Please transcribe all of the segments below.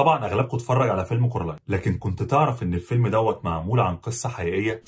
طبعا اغلبكم اتفرج على فيلم كورلاين لكن كنت تعرف ان الفيلم دوت معمول عن قصه حقيقيه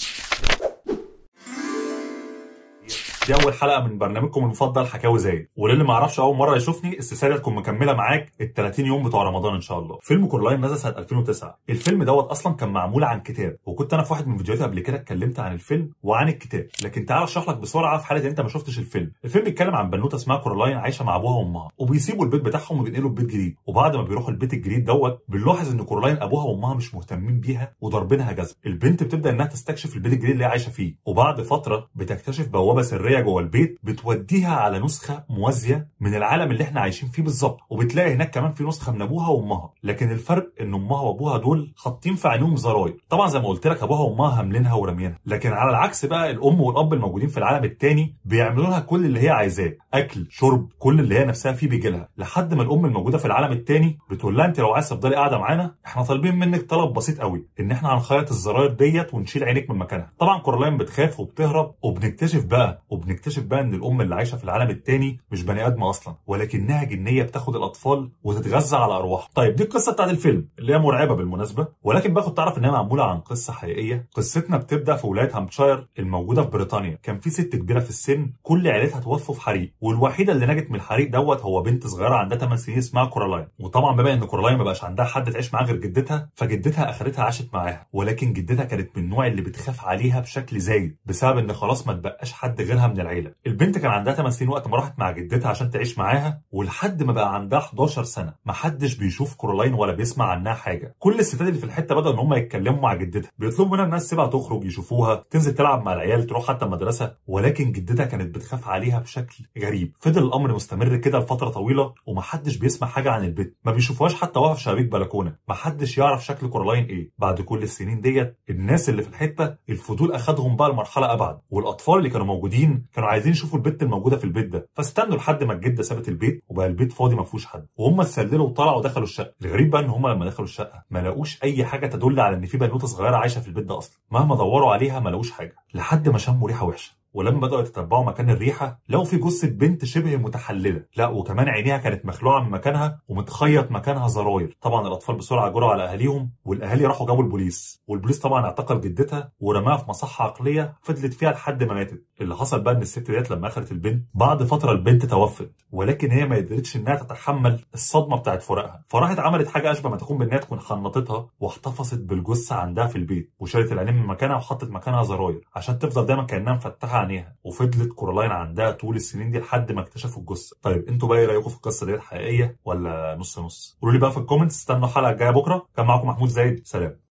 دي اول حلقه من برنامجكم المفضل حكاوي زايد وللي ما يعرفش اول مره يشوفني السلسله تكون مكمله معاك ال 30 يوم بتوع رمضان ان شاء الله فيلم كورلاين نزل سنه 2009 الفيلم دوت اصلا كان معمول عن كتاب وكنت انا في واحد من فيديوهاتي قبل كده اتكلمت عن الفيلم وعن الكتاب لكن تعال اشرح لك بسرعه في حاله انت ما شفتش الفيلم الفيلم بيتكلم عن بنوته اسمها كورلاين عايشه مع ابوها وامها وبيسيبوا البيت بتاعهم وبينقلوا البيت جديد وبعد ما بيروحوا البيت الجديد دوت بنلاحظ ان كورلاين ابوها وامها مش مهتمين بيها وضاربينها جذب البنت بتبدا انها تستكشف البيت الجديد اللي عايشه فيه وبعد فتره بتكتشف بوابه سريه البصريه جوه البيت بتوديها على نسخه موازيه من العالم اللي احنا عايشين فيه بالظبط وبتلاقي هناك كمان في نسخه من ابوها وامها لكن الفرق ان امها وابوها دول حاطين في عينيهم زراير طبعا زي ما قلت لك ابوها وامها هاملينها وراميينها لكن على العكس بقى الام والاب الموجودين في العالم الثاني بيعملوا لها كل اللي هي عايزاه اكل شرب كل اللي هي نفسها فيه بيجي لها لحد ما الام الموجوده في العالم الثاني بتقول لها انت لو عايزه تفضلي قاعده معانا احنا طالبين منك طلب بسيط قوي ان احنا هنخيط الزراير ديت ونشيل عينك من مكانها طبعا كورلاين بتخاف وبتهرب وبنكتشف بقى وبنكتشف بقى ان الام اللي عايشه في العالم الثاني مش بني ادم اصلا ولكنها جنيه بتاخد الاطفال وتتغذى على ارواحهم طيب دي القصه بتاعت الفيلم اللي هي مرعبه بالمناسبه ولكن باخد تعرف انها معموله عن قصه حقيقيه قصتنا بتبدا في ولايه هامبشاير الموجوده في بريطانيا كان في ست كبيره في السن كل عيلتها توفوا في حريق والوحيده اللي نجت من الحريق دوت هو بنت صغيره عندها 8 سنين اسمها كورالاين وطبعا بما ان كورالاين ما بقاش عندها حد تعيش معاه غير جدتها فجدتها اخرتها عاشت معاها ولكن جدتها كانت من النوع اللي بتخاف عليها بشكل زايد بسبب ان خلاص ما تبقاش حد غيرها من العيله البنت كان عندها 8 سنين وقت ما راحت مع جدتها عشان تعيش معاها ولحد ما بقى عندها 11 سنه ما حدش بيشوف كورولاين ولا بيسمع عنها حاجه كل الستات اللي في الحته بداوا ان هم يتكلموا مع جدتها بيطلبوا منها الناس تبقى تخرج يشوفوها تنزل تلعب مع العيال تروح حتى المدرسه ولكن جدتها كانت بتخاف عليها بشكل غريب فضل الامر مستمر كده لفتره طويله ومحدش بيسمع حاجه عن البنت ما بيشوفوهاش حتى واقف في شبابيك بلكونه محدش يعرف شكل كورولاين ايه بعد كل السنين ديت الناس اللي في الحته الفضول اخذهم بقى لمرحله ابعد والاطفال اللي كانوا موجودين كانوا عايزين يشوفوا البت الموجوده في البيت ده فاستنوا لحد ما الجده سابت البيت وبقى البيت فاضي ما فيهوش حد وهم اتسللوا وطلعوا ودخلوا الشقه الغريب بقى ان هم لما دخلوا الشقه ما لقوش اي حاجه تدل على ان في بنوته صغيره عايشه في البيت ده اصلا مهما دوروا عليها ما لقوش حاجه لحد ما شموا ريحه وحشه ولما بدأوا يتتبعوا مكان الريحة لقوا في جثة بنت شبه متحللة، لا وكمان عينيها كانت مخلوعة من مكانها ومتخيط مكانها زراير، طبعا الأطفال بسرعة جروا على أهاليهم والأهالي راحوا جابوا البوليس، والبوليس طبعا اعتقل جدتها ورماها في مصحة عقلية فضلت فيها لحد ما ماتت، اللي حصل بقى إن الست ديت لما أخذت البنت بعد فترة البنت توفت، ولكن هي ما قدرتش إنها تتحمل الصدمة بتاعت فراقها، فراحت عملت حاجة أشبه ما تكون بإنها تكون حنطتها واحتفظت بالجثة عندها في البيت، وشالت العينين من مكانها وحطت مكانها زراير عشان تفضل دايما كأنها مفتحة عينيها وفضلت كورالاين عندها طول السنين دي لحد ما اكتشفوا الجثه طيب انتوا بقى ايه رايكم في القصه ديت حقيقيه ولا نص نص قولوا لي بقى في الكومنتس استنوا الحلقه الجايه بكره كان معاكم محمود زايد سلام